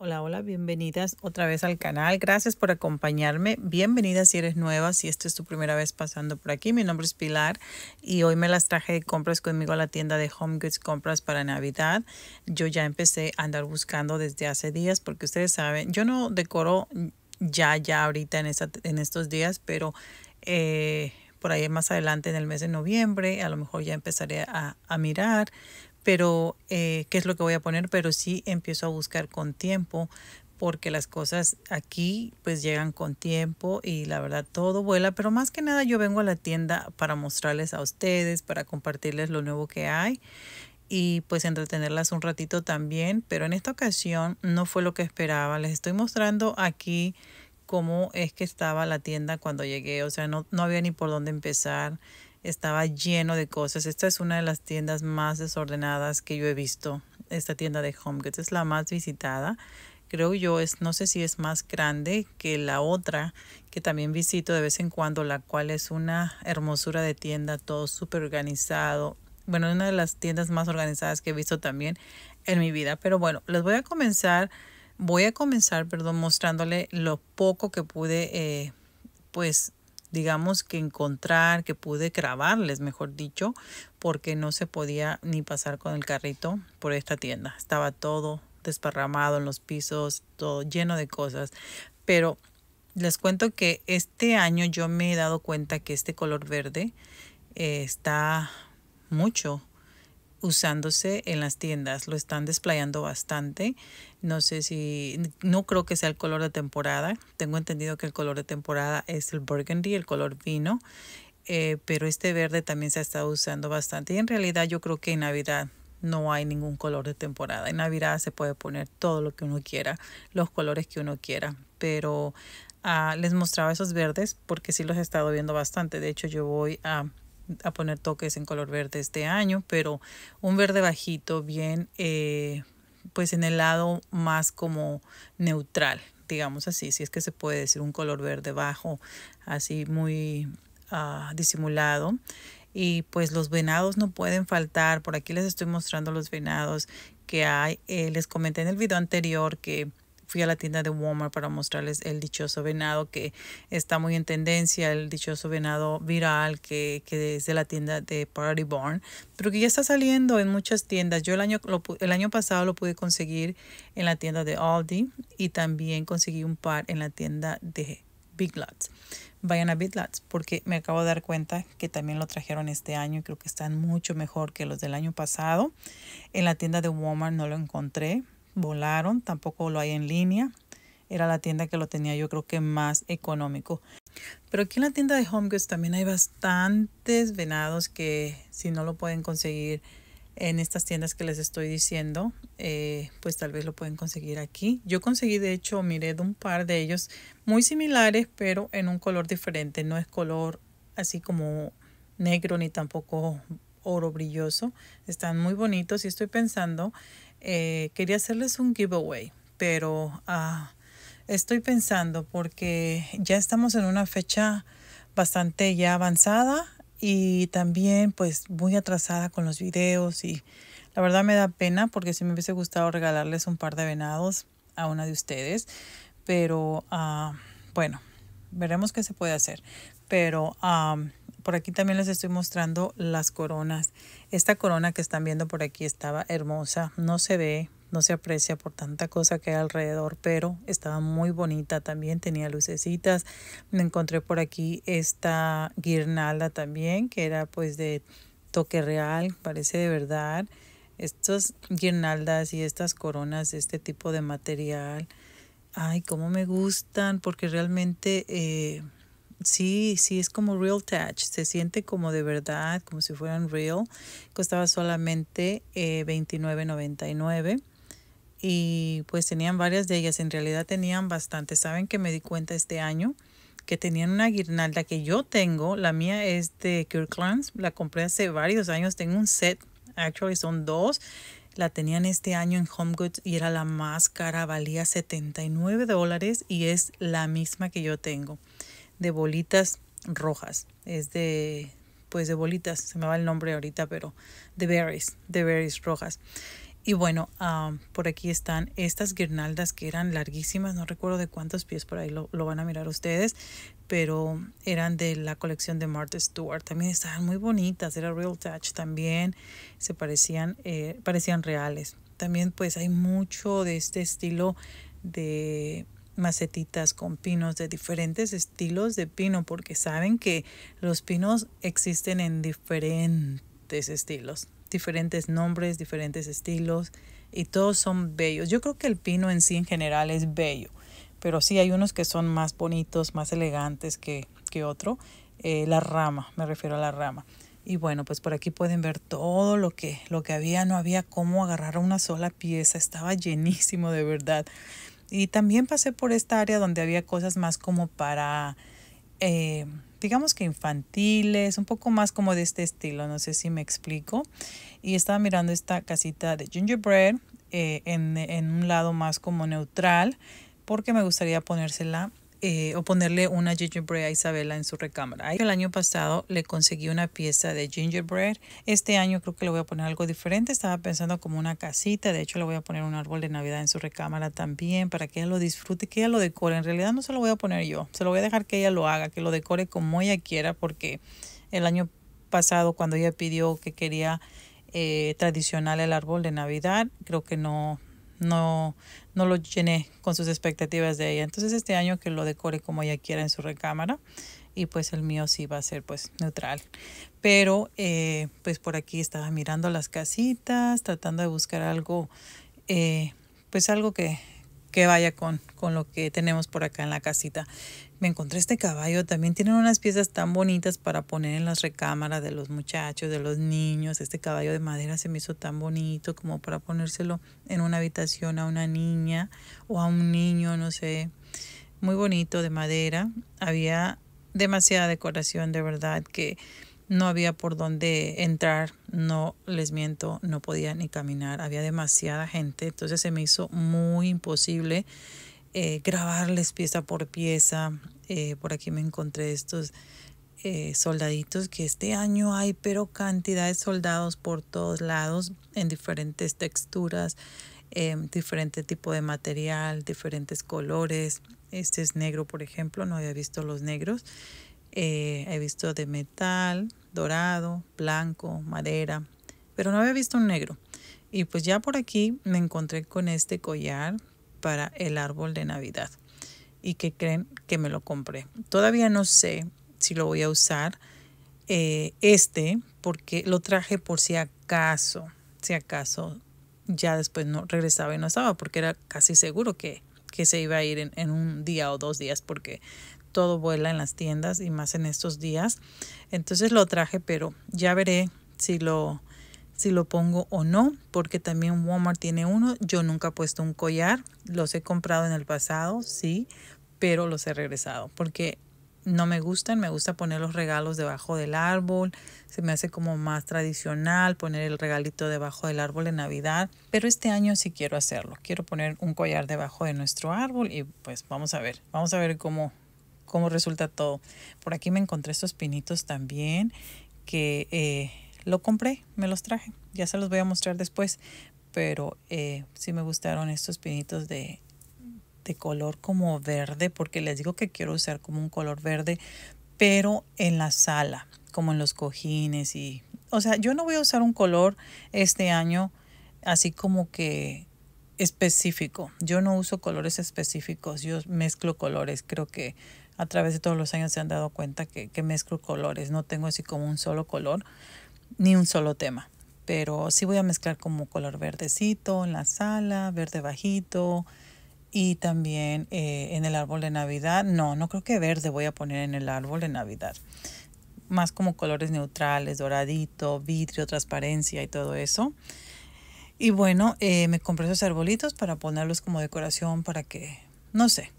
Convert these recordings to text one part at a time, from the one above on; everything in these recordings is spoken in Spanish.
Hola, hola, bienvenidas otra vez al canal. Gracias por acompañarme. bienvenidas si eres nueva, si esta es tu primera vez pasando por aquí. Mi nombre es Pilar y hoy me las traje de compras conmigo a la tienda de Home Goods Compras para Navidad. Yo ya empecé a andar buscando desde hace días porque ustedes saben, yo no decoro ya, ya ahorita en, esta, en estos días, pero... Eh, por ahí más adelante en el mes de noviembre, a lo mejor ya empezaré a, a mirar, pero eh, qué es lo que voy a poner, pero sí empiezo a buscar con tiempo porque las cosas aquí pues llegan con tiempo y la verdad todo vuela, pero más que nada yo vengo a la tienda para mostrarles a ustedes, para compartirles lo nuevo que hay y pues entretenerlas un ratito también, pero en esta ocasión no fue lo que esperaba, les estoy mostrando aquí cómo es que estaba la tienda cuando llegué, o sea, no, no había ni por dónde empezar estaba lleno de cosas. Esta es una de las tiendas más desordenadas que yo he visto. Esta tienda de Home Goods es la más visitada. Creo yo, es, no sé si es más grande que la otra que también visito de vez en cuando, la cual es una hermosura de tienda, todo súper organizado. Bueno, una de las tiendas más organizadas que he visto también en mi vida. Pero bueno, les voy a comenzar, voy a comenzar, perdón, mostrándole lo poco que pude, eh, pues, digamos que encontrar, que pude grabarles, mejor dicho, porque no se podía ni pasar con el carrito por esta tienda. Estaba todo desparramado en los pisos, todo lleno de cosas. Pero les cuento que este año yo me he dado cuenta que este color verde eh, está mucho usándose en las tiendas. Lo están desplayando bastante. No sé si, no creo que sea el color de temporada. Tengo entendido que el color de temporada es el burgundy, el color vino. Eh, pero este verde también se ha estado usando bastante. Y en realidad yo creo que en Navidad no hay ningún color de temporada. En Navidad se puede poner todo lo que uno quiera, los colores que uno quiera. Pero ah, les mostraba esos verdes porque sí los he estado viendo bastante. De hecho yo voy a a poner toques en color verde este año, pero un verde bajito bien, eh, pues en el lado más como neutral, digamos así, si es que se puede decir un color verde bajo, así muy ah, disimulado. Y pues los venados no pueden faltar, por aquí les estoy mostrando los venados que hay. Eh, les comenté en el video anterior que fui a la tienda de Walmart para mostrarles el dichoso venado que está muy en tendencia, el dichoso venado viral que, que es de la tienda de Party Barn, pero que ya está saliendo en muchas tiendas. Yo el año, el año pasado lo pude conseguir en la tienda de Aldi y también conseguí un par en la tienda de Big Lots. Vayan a Big Lots porque me acabo de dar cuenta que también lo trajeron este año y creo que están mucho mejor que los del año pasado. En la tienda de Walmart no lo encontré volaron, tampoco lo hay en línea. Era la tienda que lo tenía yo creo que más económico. Pero aquí en la tienda de Home Goods también hay bastantes venados que si no lo pueden conseguir en estas tiendas que les estoy diciendo, eh, pues tal vez lo pueden conseguir aquí. Yo conseguí, de hecho, miré de un par de ellos muy similares, pero en un color diferente. No es color así como negro ni tampoco oro brilloso. Están muy bonitos y estoy pensando eh, quería hacerles un giveaway, pero ah, estoy pensando porque ya estamos en una fecha bastante ya avanzada y también pues muy atrasada con los videos y la verdad me da pena porque si me hubiese gustado regalarles un par de venados a una de ustedes, pero ah, bueno, veremos qué se puede hacer. Pero um, por aquí también les estoy mostrando las coronas. Esta corona que están viendo por aquí estaba hermosa. No se ve, no se aprecia por tanta cosa que hay alrededor, pero estaba muy bonita también, tenía lucecitas. Me encontré por aquí esta guirnalda también, que era pues de toque real, parece de verdad. Estas guirnaldas y estas coronas de este tipo de material, ay, cómo me gustan, porque realmente eh, Sí, sí, es como real touch, se siente como de verdad, como si fueran real. Costaba solamente eh, $29.99 y pues tenían varias de ellas, en realidad tenían bastante Saben que me di cuenta este año que tenían una guirnalda que yo tengo, la mía es de Kirkland's, la compré hace varios años, tengo un set, actually son dos, la tenían este año en Home Goods y era la más cara, valía 79 dólares y es la misma que yo tengo de bolitas rojas. Es de, pues de bolitas, se me va el nombre ahorita, pero de berries, de berries rojas. Y bueno, ah, por aquí están estas guirnaldas que eran larguísimas, no recuerdo de cuántos pies, por ahí lo, van a mirar ustedes, pero eran de la colección de Martha Stewart. También estaban muy bonitas, era Real Touch también, se parecían, eh, parecían reales. También pues hay mucho de este estilo de macetitas con pinos de diferentes estilos de pino porque saben que los pinos existen en diferentes estilos, diferentes nombres, diferentes estilos y todos son bellos. Yo creo que el pino en sí en general es bello, pero sí hay unos que son más bonitos, más elegantes que, que otro. Eh, la rama, me refiero a la rama. Y bueno, pues por aquí pueden ver todo lo que, lo que había, no había cómo agarrar una sola pieza, estaba llenísimo de verdad. Y también pasé por esta área donde había cosas más como para, eh, digamos que infantiles, un poco más como de este estilo, no sé si me explico. Y estaba mirando esta casita de gingerbread eh, en, en un lado más como neutral, porque me gustaría ponérsela eh, o ponerle una gingerbread a Isabela en su recámara. El año pasado le conseguí una pieza de gingerbread. Este año creo que le voy a poner algo diferente. Estaba pensando como una casita. De hecho, le voy a poner un árbol de Navidad en su recámara también para que ella lo disfrute, que ella lo decore. En realidad no se lo voy a poner yo. Se lo voy a dejar que ella lo haga, que lo decore como ella quiera porque el año pasado cuando ella pidió que quería eh, tradicional el árbol de Navidad, creo que no, no, lo llené con sus expectativas de ella. Entonces este año que lo decore como ella quiera en su recámara y pues el mío sí va a ser pues neutral. Pero eh, pues por aquí estaba mirando las casitas, tratando de buscar algo, eh, pues algo que, que vaya con, con lo que tenemos por acá en la casita me encontré este caballo. También tienen unas piezas tan bonitas para poner en las recámaras de los muchachos, de los niños. Este caballo de madera se me hizo tan bonito como para ponérselo en una habitación a una niña o a un niño, no sé. Muy bonito de madera. Había demasiada decoración, de verdad, que no había por dónde entrar, no les miento, no podía ni caminar, había demasiada gente, entonces se me hizo muy imposible eh, grabarles pieza por pieza. Eh, por aquí me encontré estos eh, soldaditos que este año hay, pero cantidad de soldados por todos lados, en diferentes texturas, em, diferente tipo de material, diferentes colores. Este es negro, por ejemplo, no había visto los negros. he visto de metal, dorado, blanco, madera, pero no había visto un negro. Y pues ya por aquí me encontré con este collar para el árbol de Navidad. Y que creen que me lo compré. Todavía no sé si lo voy a usar eh, este porque lo traje por si acaso, si acaso ya después no regresaba y no estaba porque era casi seguro que, que se iba a ir en un día o dos días porque todo vuela en las tiendas y más en estos días. Entonces lo traje, pero ya veré si lo si lo pongo o no, porque también Walmart tiene uno. Yo nunca he puesto un collar, los he comprado en el pasado, sí, pero los he regresado porque no me gustan, me gusta poner los regalos debajo del árbol, se me hace como más tradicional poner el regalito debajo del árbol en Navidad, pero este año sí quiero hacerlo, quiero poner un collar debajo de nuestro árbol y pues vamos a ver, vamos a ver cómo, cómo resulta todo. Por aquí me encontré estos pinitos también que... Eh, lo compré, me los traje. Ya se los voy a mostrar después. Pero eh, sí me gustaron estos pinitos de, color como verde, porque les digo que quiero usar como un color verde, pero en la sala, como en los cojines y... O sea, yo no voy a usar un color este año así como que específico. Yo no uso colores específicos, yo mezclo colores. Creo que a través de todos los años se han dado cuenta que, que mezclo colores. No tengo así como un solo color ni un solo tema. Pero sí voy a mezclar como color verdecito en la sala, verde bajito y también eh, en el árbol de Navidad. No, no creo que verde voy a poner en el árbol de Navidad. Más como colores neutrales, doradito, vidrio, transparencia y todo eso. Y bueno, eh, me compré esos arbolitos para ponerlos como decoración para que, no sé,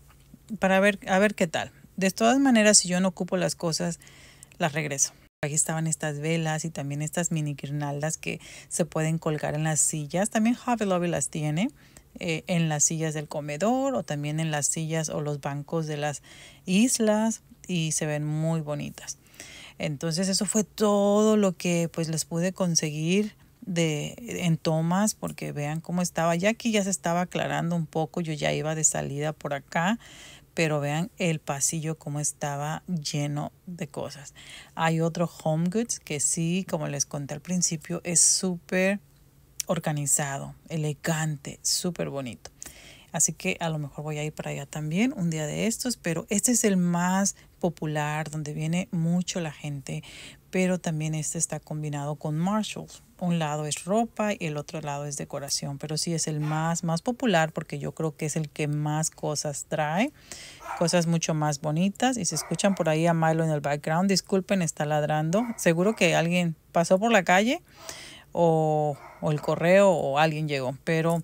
para ver, a ver qué tal. De todas maneras, si yo no ocupo las cosas, las regreso. Aquí estaban estas velas y también estas mini guirnaldas que se pueden colgar en las sillas. También Hobby Lobby las tiene eh, en las sillas del comedor o también en las sillas o los bancos de las islas y se ven muy bonitas. Entonces eso fue todo lo que pues les pude conseguir de en tomas porque vean cómo estaba. Ya aquí ya se estaba aclarando un poco, yo ya iba de salida por acá pero vean el pasillo como estaba lleno de cosas. Hay otro Home Goods que sí, como les conté al principio, es súper organizado, elegante, súper bonito. Así que a lo mejor voy a ir para allá también un día de estos, pero este es el más popular, donde viene mucho la gente, pero también este está combinado con Marshalls. Un lado es ropa y el otro lado es decoración, pero sí es el más, más popular porque yo creo que es el que más cosas trae, cosas mucho más bonitas. Y se escuchan por ahí a Milo en el background, disculpen, está ladrando. Seguro que alguien pasó por la calle o, o, el correo o alguien llegó. Pero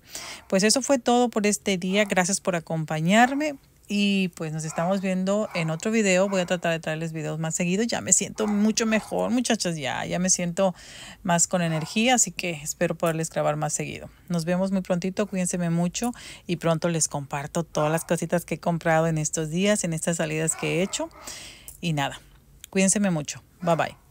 pues eso fue todo por este día. Gracias por acompañarme. Y pues nos estamos viendo en otro video. Voy a tratar de traerles videos más seguido Ya me siento mucho mejor, muchachas. Ya, ya me siento más con energía. Así que espero poderles grabar más seguido. Nos vemos muy prontito. Cuídense mucho. Y pronto les comparto todas las cositas que he comprado en estos días, en estas salidas que he hecho. Y nada, cuídense mucho. Bye bye.